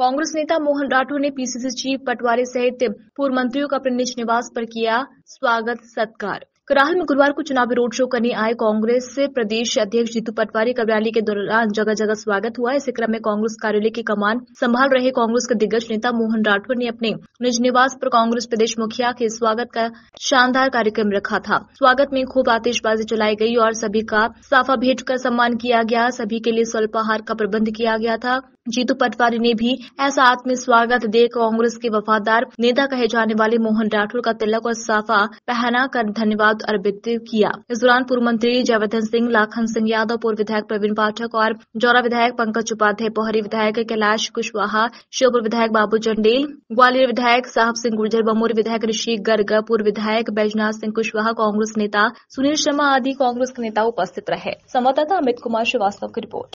कांग्रेस नेता मोहन राठौर ने PCC chief पटवारी सहित पूर्व मंत्रियों का अपने निज निवास पर किया स्वागत सत्कार कराहल में गुरुवार को चुनावी रोड शो करने आए कांग्रेस प्रदेश अध्यक्ष जीतू पटवारी का रैली के दौरान जगह जगह स्वागत हुआ इसी क्रम में कांग्रेस कार्यालय की कमान संभाल रहे कांग्रेस के दिग्गज नेता मोहन राठौर ने अपने निज निवास पर कांग्रेस प्रदेश मुखिया के स्वागत का शानदार कार्यक्रम रखा था स्वागत में खूब आतिशबाजी चलाई गई और सभी का साफा भेंट कर सम्मान किया गया सभी के लिए स्वल्पाहार का प्रबंध किया गया था जीतू पटवारी ने भी ऐसा आत्म स्वागत दे कांग्रेस के वफादार नेता कहे जाने वाले मोहन राठौर का तिलक और साफा पहना कर धन्यवाद अर्पित किया इस दौरान पूर्व मंत्री जयवर्धन सिंह लाखन सिंह यादव पूर्व विधायक प्रवीण पाठक और जौरा विधायक पंकज उपाध्याय पोहरी विधायक कैलाश कुशवाहा श्योपुर विधायक बाबू चंडेल ग्वालियर विधायक साहब सिंह गुर्जर बमोर विधायक ऋषि गर्ग पूर्व विधायक बैजनाथ सिंह कुशवाहा कांग्रेस नेता सुनील शर्मा आदि कांग्रेस के नेता उपस्थित रहे संवाददाता अमित कुमार श्रीवास्तव की रिपोर्ट